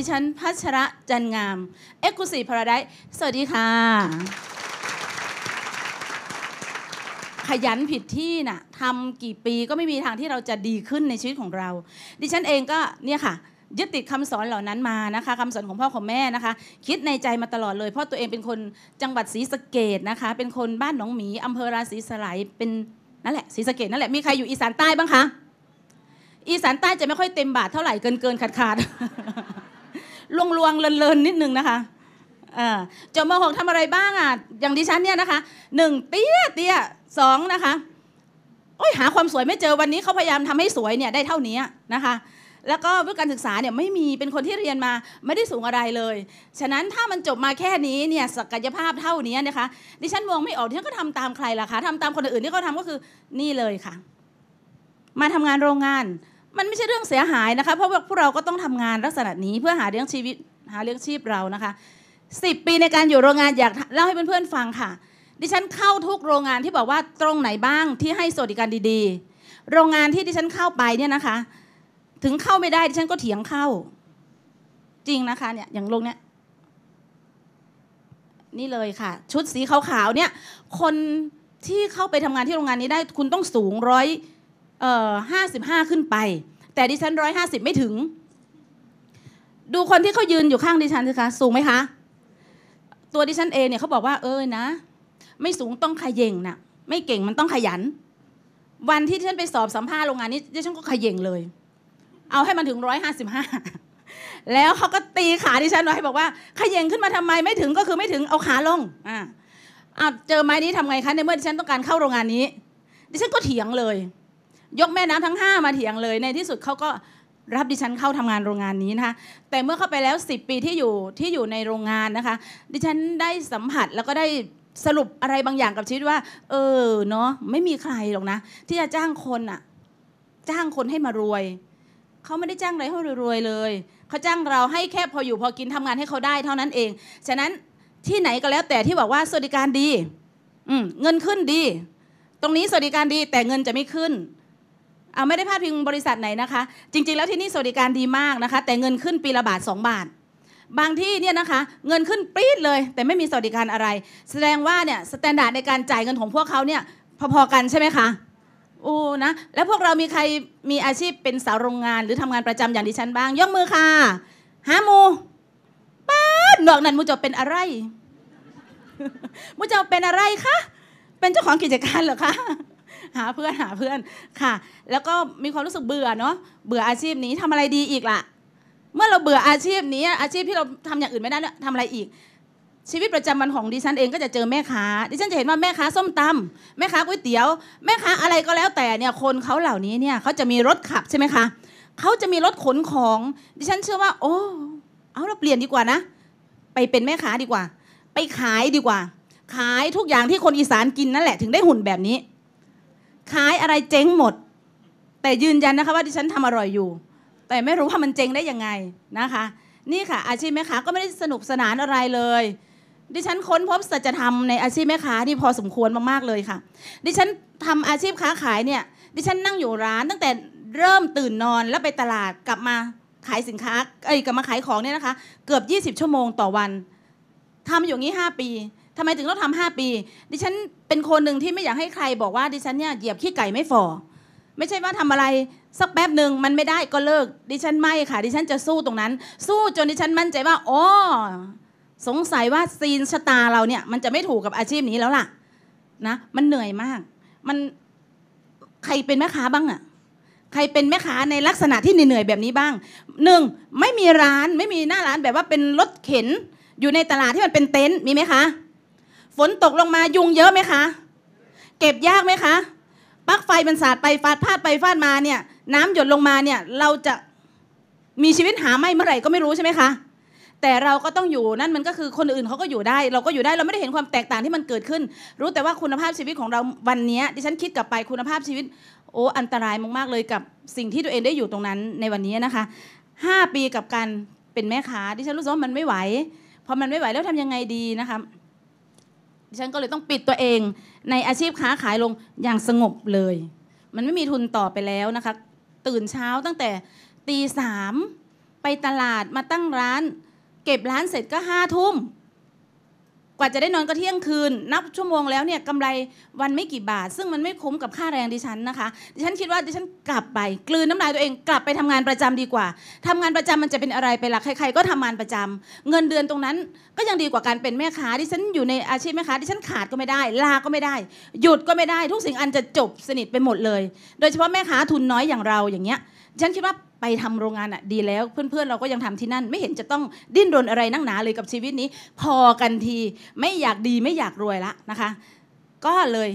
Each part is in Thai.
ดิฉันพัชระจันงามเอ็กซ์คลูซีฟพาราไดสวัสดีค่ะ ขยันผิดที่น่ะทำกี่ปีก็ไม่มีทางที่เราจะดีขึ้นในชีวิตของเรา ดิฉันเองก็เนี่ยค่ะ ยึดติดคำสอนเหล่านั้นมานะคะคำสอนของพ่อของแม่นะคะ คิดในใจมาตลอดเลย เพราะตัวเองเป็นคนจังหวัดศรีสะเกดนะคะ เป็นคนบ้านหนองหมีอำเภอราศีสลายเป็นนั่นแหละศรีสะเกดนั่นแหละมีใครอยู่อีสานใต้บ้างคะอีสานใต้จะไม่ค่อยเต็มบาทเท่าไหร่เกินเกินขาดขาดลวงลวงเลินเลินนิดนึงนะคะจบมหกทำอะไรบ้างอ่ะ อย่างดิฉันเนี่ยนะคะ หนึ่งเตี้ยเตี้ยสองนะคะโอ้ยหาความสวยไม่เจอวันนี้เขาพยายามทำให้สวยเนี่ยได้เท่านี้นะคะ แล้วก็เพื่อการศึกษาเนี่ยไม่มี เป็นคนที่เรียนมาไม่ได้สูงอะไรเลย ฉะนั้นถ้ามันจบมาแค่นี้เนี่ยศักยภาพเท่านี้นะคะ ดิฉันมองไม่ออกที่ก็ทำตามใครล่ะคะทำตามคนอื่นที่เขาทาก็คือนี่เลยค่ะ มาทำงานโรงงานมันไม่ใช่เรื่องเสียหายนะคะ เพราะว่าพวกเราก็ต้องทำงานลักษณะนี้เพื่อหาเลี้ยงชีวิตหาเลี้ยงชีพเรานะคะสิบปีในการอยู่โรงงานอยากเล่าให้เพื่อนๆฟังค่ะ ดิฉันเข้าทุกโรงงานที่บอกว่าตรงไหนบ้างที่ให้สวัสดิการดี ๆ โรงงานที่ดิฉันเข้าไปเนี่ยนะคะ ถึงเข้าไม่ได้ดิฉันก็เถียงเข้า จริงนะคะ เนี่ยอย่างโรงเนี้ยนี่เลยค่ะ ชุดสีขาวๆเนี่ยคนที่เข้าไปทำงานที่โรงงานนี้ได้ คุณต้องสูงร้อยเออห้าสิบห้าขึ้นไป แต่ดิฉันร้อยห้าสิบไม่ถึง ดูคนที่เขายืนอยู่ข้างดิฉันสิคะ สูงไหมคะ ตัวดิฉันเองเนี่ยเขาบอกว่าเออนะ ไม่สูงต้องขยิงนะ่ะ ไม่เก่งมันต้องขยัน วันที่ดิฉันไปสอบสัมภาษณ์โรงงานนี้ดิฉันก็ขยิงเลย เอาให้มันถึงร้อยห้าสิบห้า แล้วเขาก็ตีขาดิฉันไว้บอกว่าขย่งขึ้นมาทำไมไม่ถึงก็คือไม่ถึงเอาขาลง อ่าเจอไม้นี้ทำไงคะในเมื่อดิฉันต้องการเข้าโรงงานนี้ ดิฉันก็เถียงเลยยกแม่น้ำทั้ง5มาเถียงเลย ในที่สุดเขาก็รับดิฉันเข้าทำงานโรงงานนี้นะคะแต่เมื่อเข้าไปแล้ว 10 ปีที่อยู่ที่อยู่ในโรงงานนะคะ ดิฉันได้สัมผัสแล้วก็ได้สรุปอะไรบางอย่างกับชีวิตว่า เออ เนาะไม่มีใครหรอกนะที่จะจ้างคนอะจ้างคนให้มารวยเขาไม่ได้จ้างอะไรให้รวยเลยเขาจ้างเราให้แค่พออยู่พอกินทำงานให้เขาได้ เท่านั้นเอง ฉะนั้นที่ไหนก็แล้วแต่ที่บอกว่าสวัสดิการดี อืเงินขึ้นดี ตรงนี้สวัสดิการดีแต่เงินจะไม่ขึ้นเอา ไม่ได้พาดพิงบริษัทไหนนะคะ จริง ๆแล้วที่นี่สวัสดิการดีมากนะคะ แต่เงินขึ้นปีละบาท2บาท บางที่เนี่ยนะคะ เงินขึ้นปรี๊ดเลย แต่ไม่มีสวัสดิการอะไร แสดงว่าเนี่ยสแตนดาร์ดในการจ่ายเงินของพวกเขาเนี่ย พอ ๆกันใช่ไหมคะ โอ้นะ แล้วพวกเรามีใครมีอาชีพเป็นสาวโรงงาน หรือทำงานประจำอย่างดิฉันบ้างยกมือค่ะหามูป้าหนอกนั่นมูจะเป็นอะไรมูจะเป็นอะไรคะเป็นเจ้าของกิจการเหรอคะหาเพื่อนหาเพื่อนค่ะ แล้วก็มีความรู้สึกเบื่อเนาะเบื่ออาชีพนี้ทำอะไรดีอีกล่ะเมื่อเราเบื่ออาชีพนี้อาชีพที่เราทำอย่างอื่นไม่ได้ทำอะไรอีก ชีวิตประจำวันของดิฉันเองก็จะเจอแม่ค้า ดิฉันจะเห็นว่าแม่ค้าส้มตำ แม่ค้าก๋วยเตี๋ยวแม่ค้าอะไรก็แล้วแต่เนี่ยคนเขาเหล่านี้เนี่ยเขาจะมีรถขับใช่ไหมคะเขาจะมีรถขนของดิฉันเชื่อว่า โอ้เอาเราเปลี่ยนดีกว่านะ ไปเป็นแม่ค้าดีกว่า ไปขายดีกว่า ขายทุกอย่างที่คนอีสานกินนั่นแหละถึงได้หุ่นแบบนี้ขายอะไรเจ๊งหมด แต่ยืนยันนะคะ ว่าดิฉันทำอร่อยอยู่ แต่ไม่รู้ว่ามันเจ๊งได้ยังไงนะคะ นี่ค่ะ อาชีพแม่ค้า ก็ไม่ได้สนุกสนานอะไรเลย ดิฉันค้นพบสัจธรรมในอาชีพแม่ค้านี่พอสมควรมากๆเลยค่ะ ดิฉันทำอาชีพค้าขายเนี่ย ดิฉันนั่งอยู่ร้าน ตั้งแต่เริ่มตื่นนอนแล้วไปตลาดกลับมาขายสินค้าเอ้ยกลับมาขายของเนี่ยนะคะ เกือบ20ชั่วโมงต่อวัน ทำอยู่งี้5ปีทำไมถึงต้องทำห้าปี ดิฉัน เป็นคนหนึ่งที่ไม่อยากให้ใครบอกว่าดิฉันเนี่ยเหยียบขี้ไก่ไม่ฟอไม่ใช่ว่าทำอะไร สักแป๊บหนึ่งมันไม่ได้ก็เลิก ดิฉันไม่ค่ะ ดิฉันจะสู้ตรงนั้น สู้จนดิฉันมั่นใจว่าโอ้สงสัยว่าซีนชะตาเราเนี่ยมันจะไม่ถูกกับอาชีพนี้แล้วล่ะ นะ มันเหนื่อยมาก มัน ใครเป็นแม่ค้าบ้างอะใครเป็นแม่ค้าในลักษณะที่เหนื่อยแบบนี้บ้าง หนึ่งไม่มีร้าน ไม่มีหน้าร้านแบบว่าเป็นรถเข็น อยู่ในตลาดที่มันเป็นเต็นท์มีไหมคะนตกลงมายุงเยอะไหมคะเก็บยากไหมคะ ปลั๊กไฟมันสาดไปฟาดพาดไปฟาดมาเนี่ย น้ำหยดลงมาเนี่ยเราจะมีชีวิตหาไม่เมื่อไหร่ก็ไม่รู้ใช่ไหมคะ แต่เราก็ต้องอยู่นั่นมันก็คือคนอื่นเขาก็อยู่ได้ เราก็อยู่ได้เราไม่ได้เห็นความแตกต่างที่มันเกิดขึ้น รู้แต่ว่าคุณภาพชีวิตของเราวันนี้ดิฉันคิดกลับไปคุณภาพชีวิต โอ้อันตรายมากๆเลยกับสิ่งที่ตัวเองได้อยู่ตรงนั้นในวันนี้นะคะ 5 ปีกับการเป็นแม่ค้าดิฉันรู้สึกว่ามันไม่ไหวพอมันไม่ไหวแล้วทำยังไงดีนะคะดิฉันก็เลยต้องปิดตัวเองในอาชีพค้าขายลงอย่างสงบเลย มันไม่มีทุนต่อไปแล้วนะคะ ตื่นเช้าตั้งแต่ตีสามไปตลาดมาตั้งร้านเก็บร้านเสร็จก็ห้าทุ่มกว่าจะได้นอนก็เที่ยงคืนนับชั่วโมงแล้วเนี่ยกำไรวันไม่กี่บาท ซึ่งมันไม่คุ้มกับค่าแรงดิฉันนะคะดิฉันคิดว่าดิฉันกลับไปกลืนน้ำลายตัวเองกลับไปทำงานประจำดีกว่า ทำงานประจำมันจะเป็นอะไรไปหลักใครๆก็ทำงานประจำ เงินเดือนตรงนั้นก็ยังดีกว่าการเป็นแม่ค้าดิฉันอยู่ในอาชีพแม่ค้าดิฉันขาดก็ไม่ได้ ลา ก็ไม่ได้ หยุดก็ไม่ได้ ทุกสิ่งอันจะจบสนิทไปหมดเลย โดยเฉพาะแม่ค้าทุนน้อยอย่างเราอย่างเงี้ยฉันคิดว่าไปทำโรงงานอ่ะดีแล้ว เพื่อนๆเราก็ยังทำที่นั่น ไม่เห็นจะต้องดิ้นรนอะไรนั่งหนาเลยกับชีวิตนี้ พอกันทีไม่อยากดีไม่อยากรวยละนะคะ ก็เลย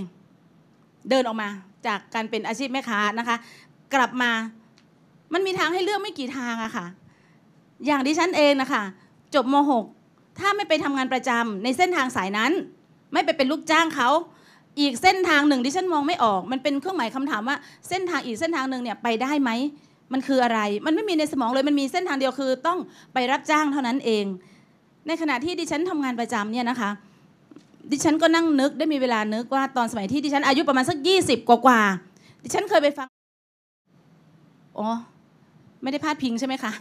เดินออกมาจากการเป็นอาชีพแม่ค้านะคะ กลับมามันมีทางให้เลือกไม่กี่ทางอะค่ะ อย่างดิฉันเองนะคะจบม .6 ถ้าไม่ไปทำงานประจำ ในเส้นทางสายนั้น ไม่ไปเป็นลูกจ้างเขาอีกเส้นทางหนึ่งดิฉันมองไม่ออกมันเป็นเครื่องหมายคำถามว่า เส้นทางอีกเส้นทางหนึ่งเนี่ยไปได้ไหมมันคืออะไร มันไม่มีในสมองเลย มันมีเส้นทางเดียวคือต้องไปรับจ้างเท่านั้นเอง ในขณะที่ดิฉันทำงานประจำเนี่ยนะคะ ดิฉันก็นั่งนึกได้มีเวลานึกว่าตอนสมัยที่ดิฉันอายุประมาณสักยี่สิบกว่า ดิฉันเคยไปฟัง อ๋อ ไม่ได้พลาดพิงใช่ไหมคะ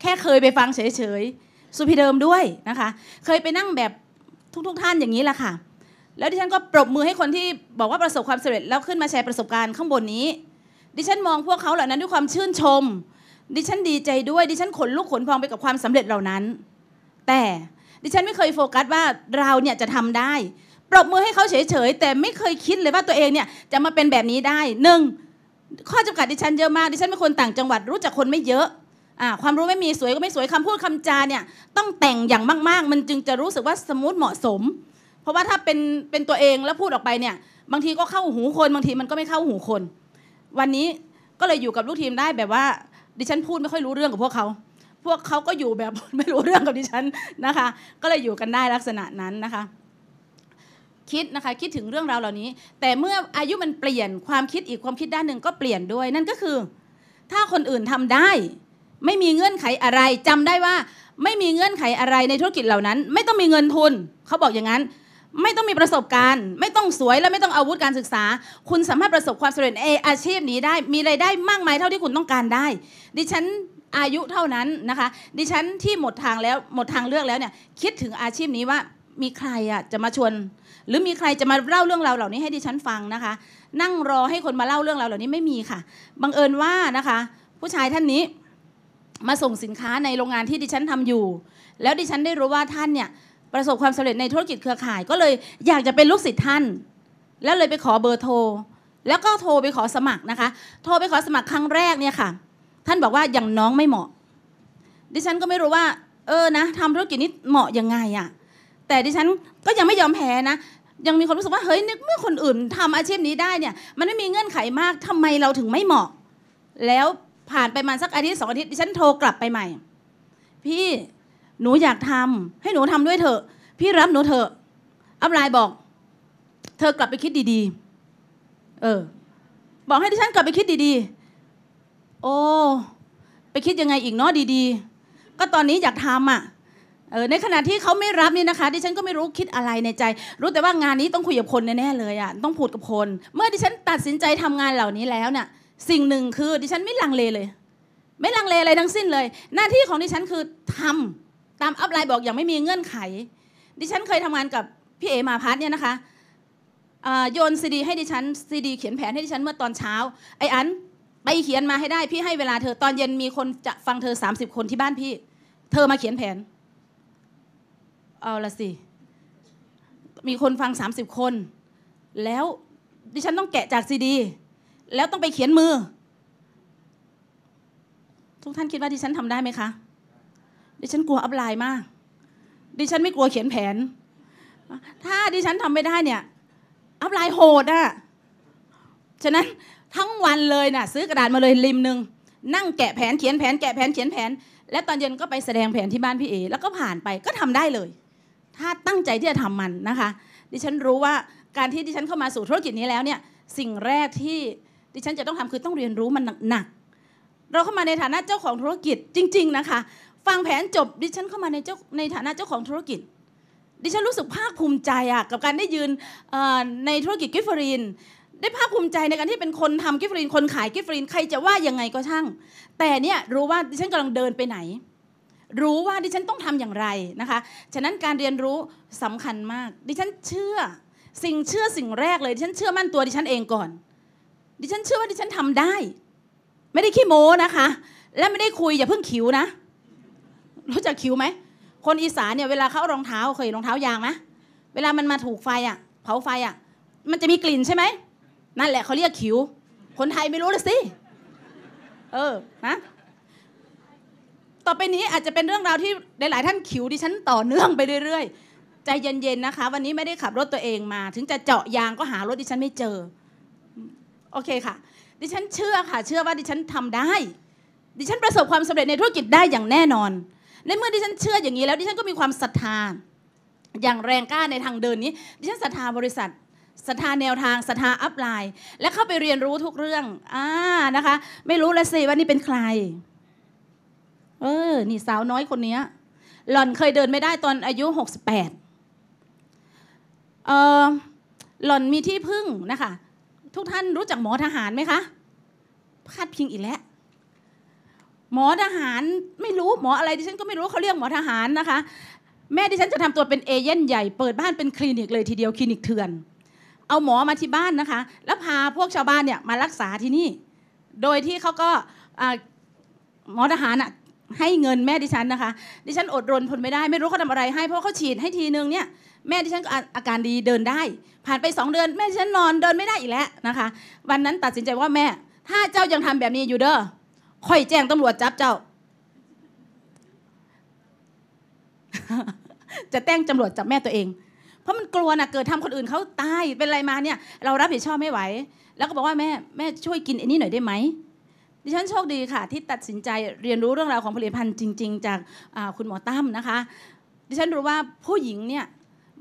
แค่เคยไปฟังเฉยๆ สุพีเดิมด้วยนะคะ เคยไปนั่งแบบทุกๆทท่านอย่างนี้แหละค่ะ แล้วดิฉันก็ปรบมือให้คนที่บอกว่าประสบความสำเร็จแล้วขึ้นมาแชร์ประสบการณ์ข้างบนนี้ดิฉันมองพวกเขาเหล่านั้นด้วยความชื่นชม ดิฉันดีใจด้วยดิฉันขนลุกขนพองไปกับความสำเร็จเหล่านั้น แต่ดิฉันไม่เคยโฟกัสว่าเราเนี่ยจะทำได้ปรบมือให้เขาเฉยๆแต่ไม่เคยคิดเลยว่าตัวเองเนี่ยจะมาเป็นแบบนี้ได้หนึ่งข้อจำกัดดิฉันเยอะมากดิฉันเป็นคนต่างจังหวัดรู้จักคนไม่เยอะอ่าความรู้ไม่มีสวยก็ไม่สวยคำพูดคำจาเนี่ยต้องแต่งอย่างมากๆ มันจึงจะรู้สึกว่าสมูทเหมาะสม เพราะว่าถ้าเป็นเป็นตัวเองแล้วพูดออกไปเนี่ยบางทีก็เข้าหูคน บางทีมันก็ไม่เข้าหูคนวันนี้ก็เลยอยู่กับลูกทีมได้แบบว่าดิฉันพูดไม่ค่อยรู้เรื่องกับพวกเขา พวกเขาก็อยู่แบบไม่รู้เรื่องกับดิฉันนะคะ ก็เลยอยู่กันได้ลักษณะนั้นนะคะ คิดนะคะคิดถึงเรื่องราวเหล่านี้ แต่เมื่ออายุมันเปลี่ยนความคิดอีกความคิดด้านหนึ่งก็เปลี่ยนด้วยนั่นก็คือ ถ้าคนอื่นทำได้ ไม่มีเงื่อนไขอะไรจำได้ว่า ไม่มีเงื่อนไขอะไรในธุรกิจเหล่านั้น ไม่ต้องมีเงินทุนเขาบอกอย่างนั้นไม่ต้องมีประสบการณ์ ไม่ต้องสวยและไม่ต้องอาวุธการศึกษา คุณสามารถประสบความสำเร็จในอาชีพนี้ได้มีไรายได้มากมายเท่าที่คุณต้องการได้ ดิฉันอายุเท่านั้นนะคะ ดิฉันที่หมดทางแล้วหมดทางเลือกแล้วเนี่ย คิดถึงอาชีพนี้ว่ามีใครอ่ะจะมาชวน หรือมีใครจะมาเล่าเรื่องราวเหล่านี้ให้ดิฉันฟังนะคะ นั่งรอให้คนมาเล่าเรื่องราวเหล่านี้ไม่มีค่ะบังเอิญว่านะคะ ผู้ชายท่านนี้มาส่งสินค้าในโรงงานที่ดิฉันทำอยู่ แล้วดิฉันได้รู้ว่าท่านเนี่ยประสบความสำเร็จในธุรกิจเครือข่ายก็เลยอยากจะเป็นลูกศิษย์ท่าน แล้วเลยไปขอเบอร์โทร แล้วก็โทรไปขอสมัครนะคะโทรไปขอสมัครครั้งแรกเนี่ยค่ะท่านบอกว่าอย่างน้องไม่เหมาะ ดิฉันก็ไม่รู้ว่า เออนะทำธุรกิจนี้เหมาะยังไงอะ่ะแต่ดิฉันก็ยังไม่ยอมแพ้นะ ยังมีความรู้สึกว่า เฮ้ยนึกเมื่อคนอื่นทำอาชีพนี้ได้เนี่ยมันไม่มีเงื่อนไขมากทำไมเราถึงไม่เหมาะ แล้วผ่านไปมาสักอาทิตย์สองอาทิตย์ดิฉันโทรกลับไปใหม่ พี่หนูอยากทำ ให้หนูทำด้วยเถอะพี่รับหนูเถอะอับไลายบอก เธอกลับไปคิดดีๆเออ บอกให้ดิฉันกลับไปคิดดีๆโอ้ไปคิดยังไงอีกเนาะดี ๆ ก็ตอนนี้อยากทำอ่ะเออในขณะที่เขาไม่รับนี่นะคะดิฉันก็ไม่รู้คิดอะไรในใจ รู้แต่ว่างานนี้ต้องคุยกับคนแน่เลยอ่ะต้องพูดกับคนเมื่อดิฉันตัดสินใจทำงานเหล่านี้แล้วเนี่ยสิ่งหนึ่งคือ ดิฉันไม่ลังเลเลย ไม่ลังเลอะไรทั้งสิ้นเลย หน้าที่ของดิฉันคือทำตามอัพไลน์บอกอย่างไม่มีเงื่อนไข ดิฉันเคยทำงานกับ พี่เอมาพัทเนี่ยนะคะโยนซีดี ให้ดิฉัน ซีดี เขียนแผนให้ดิฉันเมื่อตอนเช้า ไอ้อันไปเขียนมาให้ได้ พี่ให้เวลาเธอ ตอนเย็นมีคนจะฟังเธอ30คนที่บ้านพี่ เธอมาเขียนแผน เอาละสิ มีคนฟัง30คน แล้วดิฉันต้องแกะจากซีดี แล้วต้องไปเขียนมือ ทุกท่านคิดว่าดิฉันทำได้ไหมคะดิฉันกลัวอัพไลน์มาก ดิฉันไม่กลัวเขียนแผน ถ้าดิฉันทำไม่ได้เนี่ย อัพไลน์โหดอะฉะนั้นทั้งวันเลยนะ่ะ ซื้อกระดาษมาเลยริมหนึ่งนั่งแกะแผนเขียนแผนแกะแผนเขียนแผน และตอนเย็นก็ไปแสดงแผนที่บ้าน พี่เอแล้วก็ผ่านไปก็ทำได้เลย ถ้าตั้งใจที่จะทำมันนะคะ ดิฉันรู้ว่าการที่ดิฉันเข้ามาสู่ธุรกิจนี้แล้วเนี่ย สิ่งแรกที่ดิฉันจะต้องทำคือต้องเรียนรู้มันหนัก เราเข้ามาในฐานะเจ้าของธุรกิจจริง ๆนะคะฟังแผนจบดิฉันเข้ามาในเจ้าในฐานะเจ้าของธุรกิจ ดิฉันรู้สึกภาคภูมิใจอะกับการได้ยืนในธุรกิจกิฟฟรีนได้ภาคภูมิใจในการที่เป็นคนทำกิฟฟรีนคนขายกิฟฟรีนใครจะว่ายังไงก็ช่าง แต่เนี่ยรู้ว่าดิฉันกำลังเดินไปไหน รู้ว่าดิฉันต้องทำอย่างไรนะคะฉะนั้นการเรียนรู้สำคัญมากดิฉันเชื่อสิ่งเชื่อสิ่งแรกเลยดิฉันเชื่อมั่นตัวดิฉันเองก่อน ดิฉัน เชื่อว่าดิฉันทำได้ ไม่ได้ขี้โม้นะคะ และไม่ได้คุยอย่าเพิ่งคิวนะรู้จักคิ้วไหม คนอีสานเนี่ยเวลาเขารองเท้า เคยรองเท้ายางไหมเวลามันมาถูกไฟอ่ะ เผาไฟอ่ะ มันจะมีกลิ่นใช่ไหมนั่นแหละ เขาเรียกคิ้วคนไทยไม่รู้เลยสิเออนะต่อไปนี้อาจจะเป็นเรื่องราวที่หลายๆท่านคิ้วดิฉันต่อเนื่องไปเรื่อยๆ ใจเย็นๆนะคะ วันนี้ไม่ได้ขับรถตัวเองมา ถึงจะเจาะยางก็หารถดิฉันไม่เจอ โอเคค่ะ ดิฉันเชื่อค่ะ เชื่อว่าดิฉันทำได้ ดิฉันประสบความสำเร็จในธุรกิจได้อย่างแน่นอนในเมื่อดิฉันเชื่ออย่างนี้ แล้วดิฉันก็มีความศรัทธา อย่างแรงกล้าในทางเดินนี้ ดิฉันศรัทธาบริษัทศรัทธาแนวทางศรัทธาอัพไลน์และเข้าไปเรียนรู้ทุกเรื่องอ่านะคะ ไม่รู้ละสิว่านี่เป็นใคร เออ นี่สาวน้อยคนนี้หล่อนเคยเดินไม่ได้ตอนอายุ68เออหล่อนมีที่พึ่งนะคะ ทุกท่านรู้จักหมอทหารไหมคะพาดพิงอีกแล้วหมอทหารไม่รู้หมออะไรดิฉันก็ไม่รู้เขาเรียกหมอทหารนะคะ แม่ดิฉันจะทำตัวเป็นเอเย่นใหญ่เปิดบ้านเป็นคลินิกเลยทีเดียวคลินิกเถื่อน เอาหมอมาที่บ้านนะคะ แล้วพาพวกชาวบ้านเนี่ยมารักษาที่นี่ โดยที่เขาก็หมอทหารอ่ะให้เงินแม่ดิฉันนะคะ ดิฉันอดรนทนไม่ได้ไม่รู้เขาทำอะไร ให้เพราะเขาฉีดให้ทีนึงเนี่ยแม่ดิฉันก็อาการดีเดินได้ ผ่านไปสองเดือนแม่ดิฉันนอนเดินไม่ได้อีกแล้วนะคะ วันนั้นตัดสินใจว่าแม่ถ้าเจ้ายังทำแบบนี้อยู่เด้อค่อยแจ้งตำรวจจับเจ้า จะแต้งตำรวจจับแม่ตัวเอง เพราะมันกลัวนะเกิดทำคนอื่นเขาตาย เป็นอะไรมาเนี่ย เรารับผิดชอบไม่ไหว แล้วก็บอกว่าแม่แม่ช่วยกินไอ้นี่หน่อยได้ไหมดิฉันโชคดีค่ะ ที่ตัดสินใจเรียนรู้เรื่องราวของผลิตภัณฑ์จริงๆจากคุณหมอตั้มนะคะ ดิฉันรู้ว่าผู้หญิงเนี่ย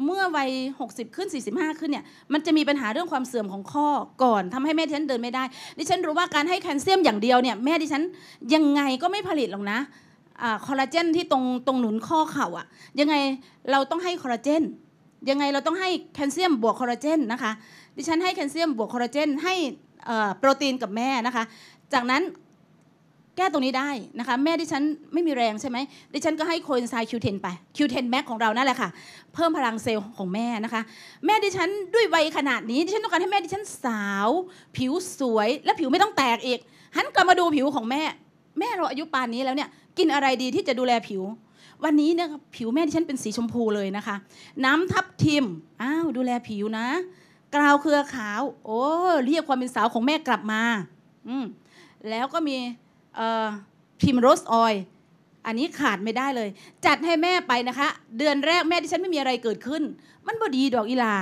เมื่อวัย 60 ขึ้น 45 ขึ้นเนี่ย มันจะมีปัญหาเรื่องความเสื่อมของข้อก่อนทำให้แม่ดิฉันเดินไม่ได้ ดิฉันรู้ว่าการให้แคลเซียมอย่างเดียวเนี่ย แม่ดิฉันยังไงก็ไม่ผลิตหรอกนะคอลลาเจนที่ตรงตรงหนุนข้อเข่าอะยังไงเราต้องให้คอลลาเจนยังไงเราต้องให้แคลเซียมบวกคอลลาเจนนะคะ ดิฉันให้แคลเซียมบวกคอลลาเจนให้โปรตีนกับแม่นะคะ จากนั้นแก้ตรงนี้ได้นะคะ แม่ดิฉัน ไม่มีแรงใช่ไหมดิฉันก็ให้โคเอนไซม์คิวเทนไปคิวเทนแม็กของเรานั่นแหละค่ะเพิ่มพลังเซลล์ของแม่นะคะ แม่ดิฉันด้วยวัยขนาดนี้ดิฉันต้องการให้แม่ดิฉันสาว ผิวสวย และผิวไม่ต้องแตกอีกหันกลับมาดูผิวของแม่ แม่เราอายุปานนี้แล้วเนี่ย กินอะไรดีที่จะดูแลผิว วันนี้เนี่ยผิวแม่ดิฉันเป็นสีชมพูเลยนะคะ น้ำทับทิมอ้าวดูแลผิวนะกราวเครือขาว โอ้เรียกความเป็นสาวของแม่กลับมา อืมแล้วก็มีพิมโรสออย อันนี้ขาดไม่ได้เลย จัดให้แม่ไปนะคะ เดือนแรกแม่ที่ฉันไม่มีอะไรเกิดขึ้น มันบอดีดอกอีลา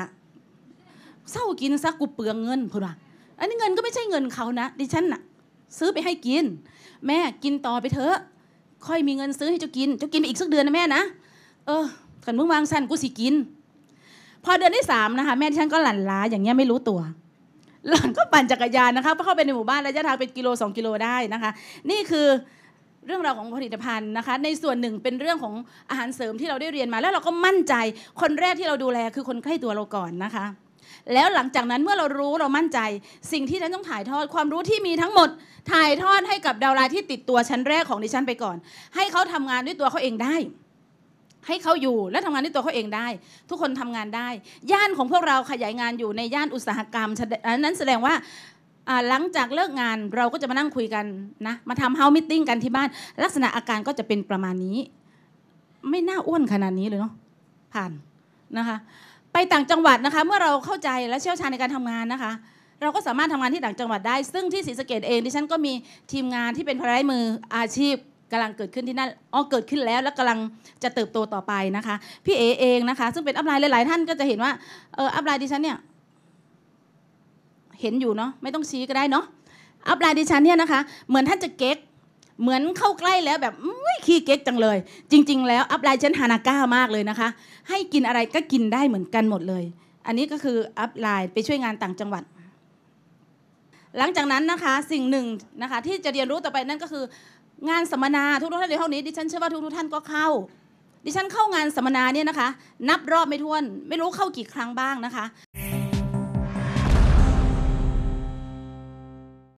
เศร้ากินซักกูเปลืองเงินพูดว่าอันนี้เงินก็ไม่ใช่เงินเขานะดิฉันน่ะ ซื้อไปให้กิน แม่กินต่อไปเถอะ ค่อยมีเงินซื้อให้เจ้ากินเจ้ากินไปอีกสักเดือนนะแม่นะ เออขันมึงวางสันกูสิกิน พอเดือนที่สามนะคะ แม่ที่ฉันก็หลั่นล้าอย่างเงี้ยไม่รู้ตัวหลังก็ปั่นจักรยานนะคะเพราะเข้าไปในหมู่บ้านระยะทางเป็นกิโล2กิโลได้นะคะ นี่คือเรื่องราวของผลิตภัณฑ์นะคะ ในส่วนหนึ่งเป็นเรื่องของอาหารเสริมที่เราได้เรียนมา แล้วเราก็มั่นใจ คนแรกที่เราดูแลคือคนใกล้ตัวเราก่อนนะคะ แล้วหลังจากนั้นเมื่อเรารู้เรามั่นใจ สิ่งที่ฉันต้องถ่ายทอด ความรู้ที่มีทั้งหมดถ่ายทอดให้กับดาวไลน์ที่ติดตัวชั้นแรกของดิฉันไปก่อน ให้เขาทำงานด้วยตัวเขาเองได้ให้เขาอยู่และทำงานที่ตัวเขาเองได้ ทุกคนทำงานได้ ย่านของพวกเราขยายงานอยู่ในย่านอุตสาหกรรม นั้นแสดงว่าหลังจากเลิกงานเราก็จะมานั่งคุยกันนะมาทำเฮามิทติ้งกันที่บ้าน ลักษณะอาการก็จะเป็นประมาณนี้ ไม่น่าอ้วนขนาดนี้เลยเนาะผ่านนะคะ ไปต่างจังหวัดนะคะเมื่อเราเข้าใจและเชี่ยวชาญในการทำงานนะคะ เราก็สามารถทำงานที่ต่างจังหวัดได้ ซึ่งที่ศรีสะเกดเองดิฉันก็มีทีมงานที่เป็นพลายมืออาชีพกำลังเกิดขึ้นที่นั่นอ๋อเกิดขึ้นแล้ว และกำลังจะเติบโตต่อไปนะคะ พี่เอเองนะคะซึ่งเป็นอัพไลน์หลายๆ ท่านก็จะเห็นว่า เอออัพไลน์ดิฉันเนี่ย เห็นอยู่เนาะไม่ต้องชี้ก็ได้เนาะ อัพไลน์ดิฉันเนี่ยนะคะเหมือนท่านจะเก๊ก เหมือนเข้าใกล้แล้วแบบขี้เก๊กจังเลย จริง ๆ แล้วอัพไลน์ฉันฮานาก้ามากเลยนะคะ ให้กินอะไรก็กินได้เหมือนกันหมดเลย อันนี้ก็คืออัพไลน์ไปช่วยงานต่างจังหวัด หลังจากนั้นนะคะ สิ่งหนึ่งนะคะที่จะเรียนรู้ต่อไปนั่นก็คืองานสัมมนาทุกท่านในห้องนี้ ดิฉันเชื่อว่าทุกท่านก็เข้า ดิฉันเข้างานสัมมนาเนี่ยนะคะ นับรอบไม่ถ้วน ไม่รู้เข้ากี่ครั้งบ้างนะคะ